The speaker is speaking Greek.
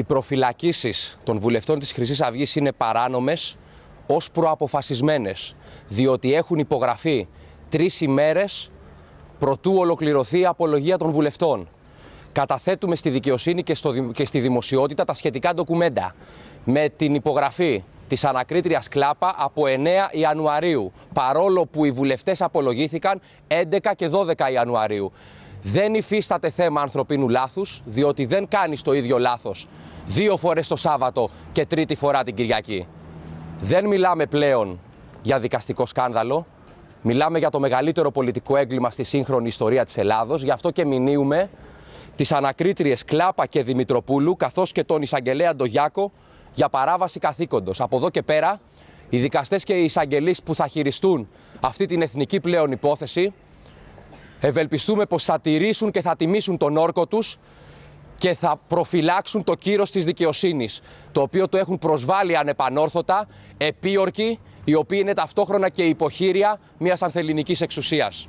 Οι προφυλακίσεις των βουλευτών της Χρυσής Αυγής είναι παράνομες ως προαποφασισμένες, διότι έχουν υπογραφεί τρεις ημέρες προτού ολοκληρωθεί η απολογία των βουλευτών. Καταθέτουμε στη δικαιοσύνη και, στο, και στη δημοσιότητα τα σχετικά ντοκουμέντα με την υπογραφή της ανακρίτριας Κλάπα από 9 Ιανουαρίου, παρόλο που οι βουλευτές απολογήθηκαν 11 και 12 Ιανουαρίου. Δεν υφίσταται θέμα ανθρωπίνου λάθους, διότι δεν κάνεις το ίδιο λάθος δύο φορές το Σάββατο και τρίτη φορά την Κυριακή. Δεν μιλάμε πλέον για δικαστικό σκάνδαλο. Μιλάμε για το μεγαλύτερο πολιτικό έγκλημα στη σύγχρονη ιστορία της Ελλάδος. Γι' αυτό και μηνύουμε τις ανακρίτριες Κλάπα και Δημητροπούλου, καθώς και τον εισαγγελέα Ντογιάκο, για παράβαση καθήκοντος. Από εδώ και πέρα, οι δικαστές και οι εισαγγελείς που θα χειριστούν αυτή την εθνική πλέον υπόθεση Ευελπιστούμε πως θα τηρήσουν και θα τιμήσουν τον όρκο τους και θα προφυλάξουν το κύρος της δικαιοσύνης, το οποίο το έχουν προσβάλει ανεπανόρθωτα, επίορκοι, οι οποίοι είναι ταυτόχρονα και υποχείρια μιας ανθεληνικής εξουσίας.